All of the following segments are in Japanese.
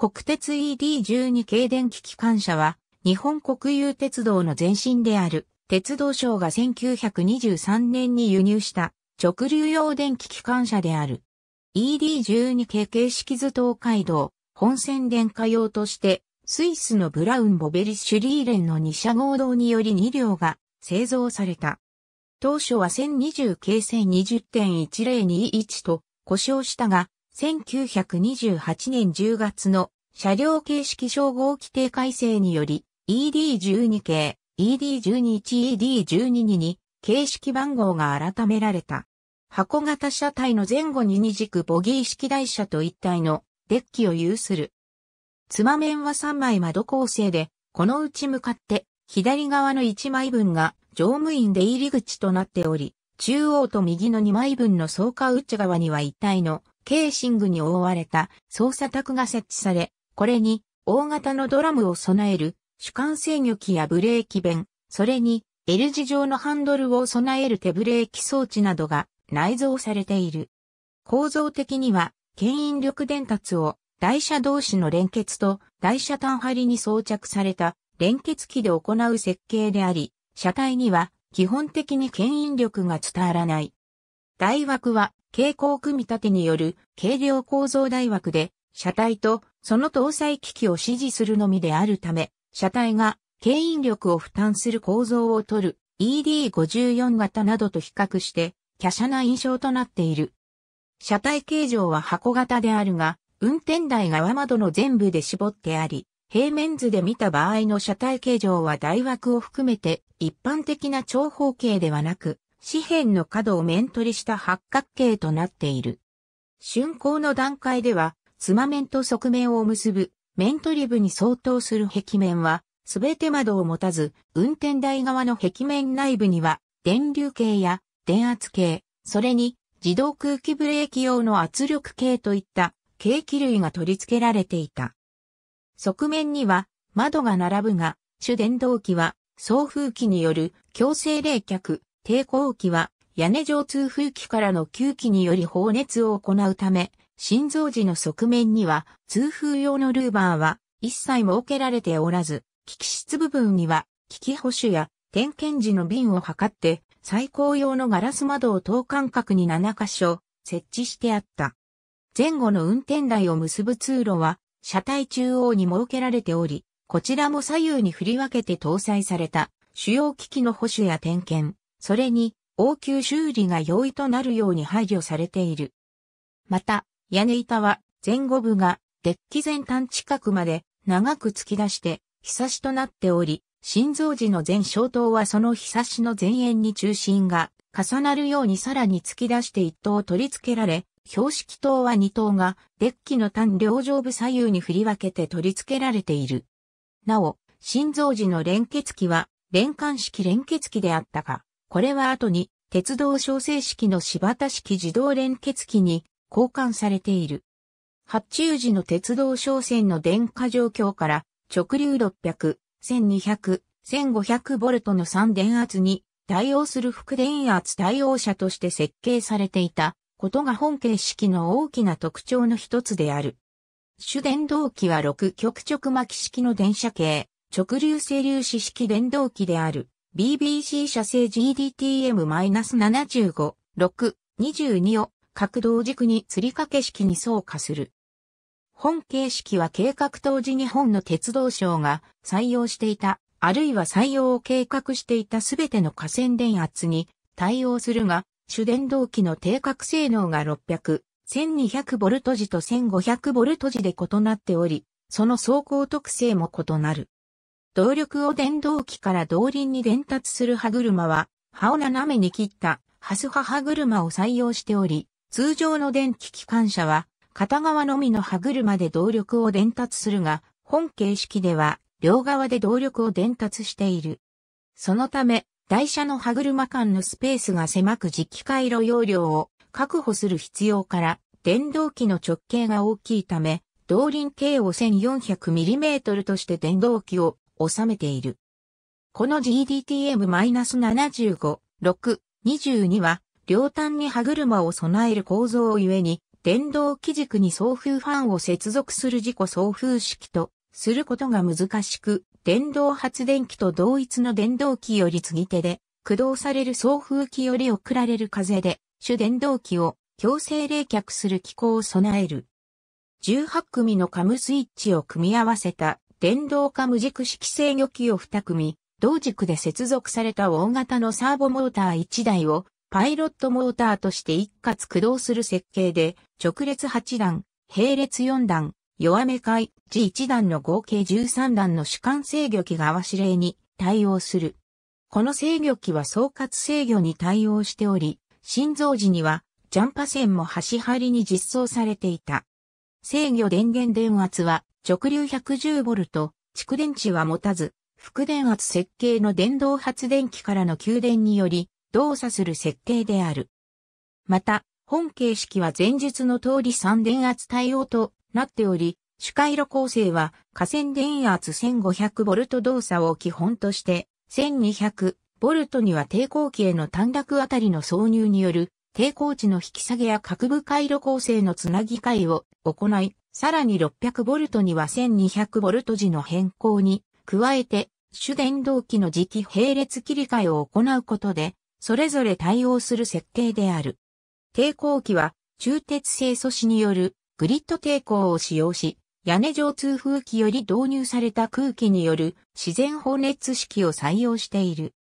国鉄 ED12 系電気機関車は、日本国有鉄道の前身である、鉄道省が1923年に輸入した直流用電気機関車である。ED12 系形式図東海道、本線電化用として、スイスのブラウン・ボベリッシュリーレンの2社合同により2両が製造された。当初は1020形成20.1021と故障したが、1928年10月の車両形式称号規定改正により、ED12 系、ED121、ED122 に形式番号が改められた。箱型車体の前後に二軸ボギー式台車と一体のデッキを有する。つま面は3枚窓構成で、このうち向かって左側の1枚分が乗務員出入り口となっており、中央と右の2枚分の草加内側には一体のケーシングに覆われた操作卓が設置され、これに、大型のドラムを備える、主管制御機やブレーキ弁、それに、L 字状のハンドルを備える手ブレーキ装置などが内蔵されている。構造的には、牽引力伝達を台車同士の連結と台車単張りに装着された連結機で行う設計であり、車体には基本的に牽引力が伝わらない。台枠は蛍光組み立てによる軽量構造台枠で車体とその搭載機器を支持するのみであるため、車体が牽引力を負担する構造をとる ED54 型などと比較して、華奢な印象となっている。車体形状は箱型であるが、運転台側窓の全部で絞ってあり、平面図で見た場合の車体形状は台枠を含めて一般的な長方形ではなく、四辺の角を面取りした八角形となっている。竣工の段階では妻面と側面を結ぶ、面取り部に相当する壁面は、すべて窓を持たず、運転台側の壁面内部には、電流計や電圧計、それに自動空気ブレーキ用の圧力計といった計器類が取り付けられていた。側面には窓が並ぶが、主電動機は送風機による強制冷却、抵抗機は屋根上通風機からの吸気により放熱を行うため、心臓時の側面には通風用のルーバーは一切設けられておらず、機器室部分には機器保守や点検時の瓶を測って最高用のガラス窓を等間隔に7箇所設置してあった。前後の運転台を結ぶ通路は車体中央に設けられており、こちらも左右に振り分けて搭載された主要機器の保守や点検、それに応急修理が容易となるように配慮されている。また、屋根板は前後部がデッキ前端近くまで長く突き出して、ひさしとなっており、心臓時の前小刀はそのひさしの前縁に中心が重なるようにさらに突き出して一刀取り付けられ、標識刀は二刀がデッキの単両上部左右に振り分けて取り付けられている。なお、心臓時の連結器は連環式連結器であったが、これは後に鉄道小正式の柴田式自動連結器に交換されている。発注時の鉄道商船の電化状況から直流600、1200、1500ボルトの3電圧に対応する副電圧対応車として設計されていたことが本形式の大きな特徴の一つである。主電動機は6極直巻式の電車系、直流整流子式電動機である BBC 社製 GDTM-75、6、22を各同軸に釣掛け式に相加する。本形式は計画当時日本の鉄道省が採用していた、あるいは採用を計画していたすべての河川電圧に対応するが、主電動機の定格性能が600、1200ボルト時と1500ボルト時で異なっており、その走行特性も異なる。動力を電動機から動輪に伝達する歯車は、歯を斜めに切ったハスハ歯車を採用しており、通常の電気機関車は片側のみの歯車で動力を伝達するが、本形式では両側で動力を伝達している。そのため、台車の歯車間のスペースが狭く磁気回路容量を確保する必要から、電動機の直径が大きいため、動輪径を 1400mm として電動機を収めている。この GDTM-75、6、22は両端に歯車を備える構造をゆえに、電動機軸に送風ファンを接続する自己送風式とすることが難しく、電動発電機と同一の電動機より継ぎ手で、駆動される送風機より送られる風で、主電動機を強制冷却する機構を備える。18組のカムスイッチを組み合わせた電動カム軸式制御機を2組、同軸で接続された大型のサーボモーター1台をパイロットモーターとして一括駆動する設計で、直列8段、並列4段、弱め回、G1 段の合計13段の主管制御機が合わし例に対応する。この制御機は総括制御に対応しており、心臓時にはジャンパ線も端張りに実装されていた。制御電源電圧は直流 110V、蓄電池は持たず、副電圧設計の電動発電機からの給電により、動作する設定である。また、本形式は前述の通り3電圧対応となっており、主回路構成は下線電圧 1500V 動作を基本として 1200V には抵抗器への短絡あたりの挿入による抵抗値の引き下げや各部回路構成のつなぎ替えを行い、さらに 600V には 1200V 時の変更に加えて主電動機の磁気並列切り替えを行うことでそれぞれ対応する設計である。抵抗器は中鉄製素子によるグリッド抵抗を使用し、屋根上通風機より導入された空気による自然放熱式を採用している。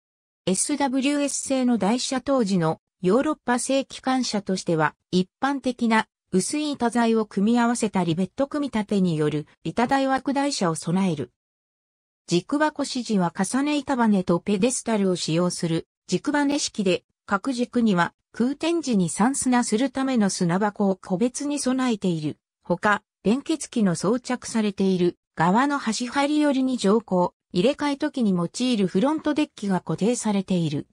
SWS 製の台車当時のヨーロッパ製機関車としては一般的な薄い板材を組み合わせたリベット組み立てによる板台枠台車を備える。軸箱指示は重ね板バネとペデスタルを使用する軸バネ式で、各軸には空転時に散砂するための砂箱を個別に備えている。ほか、連結機の装着されている側の端り寄りに乗降、入れ替え時に用いるフロントデッキが固定されている。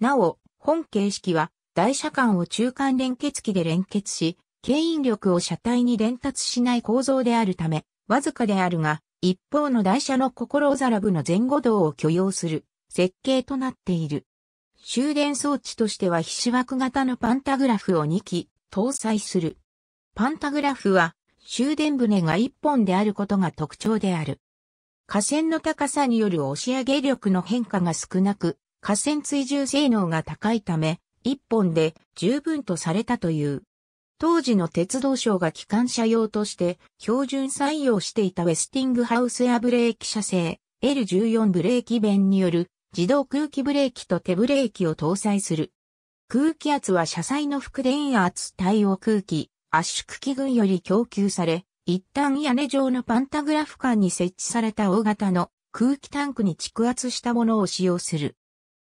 なお、本形式は台車間を中間連結機で連結し、牽引力を車体に伝達しない構造であるため、わずかであるが、一方の台車の心おざらぶの前後動を許容する設計となっている。終電装置としては皮脂枠型のパンタグラフを2機搭載する。パンタグラフは終電船が1本であることが特徴である。架線の高さによる押し上げ力の変化が少なく、架線追従性能が高いため、1本で十分とされたという。当時の鉄道省が機関車用として標準採用していたウェスティングハウスアブレーキ車製 L14 ブレーキ弁による自動空気ブレーキと手ブレーキを搭載する。空気圧は車載の副電圧対応空気、圧縮器群より供給され、一旦屋根状のパンタグラフ間に設置された大型の空気タンクに蓄圧したものを使用する。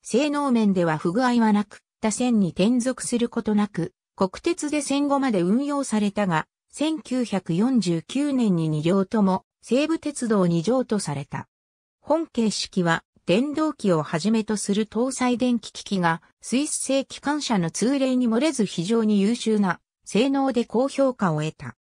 性能面では不具合はなく、他線に転属することなく、国鉄で戦後まで運用されたが、1949年に2両とも西武鉄道に条とされた。本形式は電動機をはじめとする搭載電気機器が、スイス製機関車の通例に漏れず非常に優秀な性能で高評価を得た。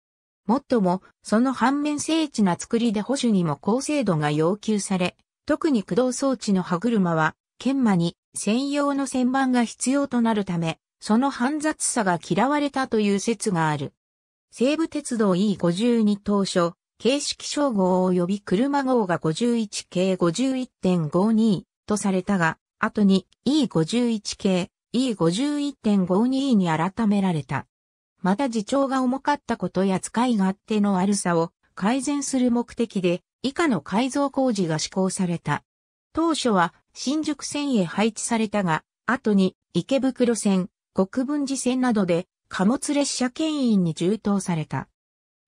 もっとも、その反面精緻な作りで保守にも高精度が要求され、特に駆動装置の歯車は、研磨に専用の旋盤が必要となるため、その煩雑さが嫌われたという説がある。西武鉄道 E52 当初、形式称号及び車号が51系51.52とされたが、後に E51 系 E51.52 に改められた。また自重が重かったことや使い勝手の悪さを改善する目的で以下の改造工事が施行された。当初は新宿線へ配置されたが、後に池袋線、国分寺線などで貨物列車牽引に充当された。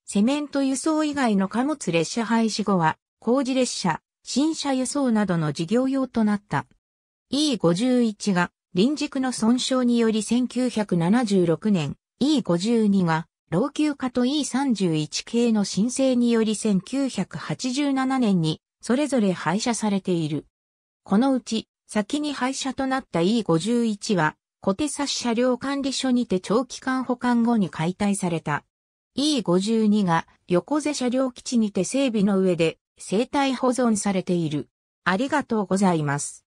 セメント輸送以外の貨物列車廃止後は、工事列車、新車輸送などの事業用となった。E51 が時軸の損傷により1976年、E52 が老朽化と E31 系の申請により1987年にそれぞれ廃車されている。このうち先に廃車となった E51 は小手差車両管理所にて長期間保管後に解体された。E52 が横瀬車両基地にて整備の上で生態保存されている。ありがとうございます。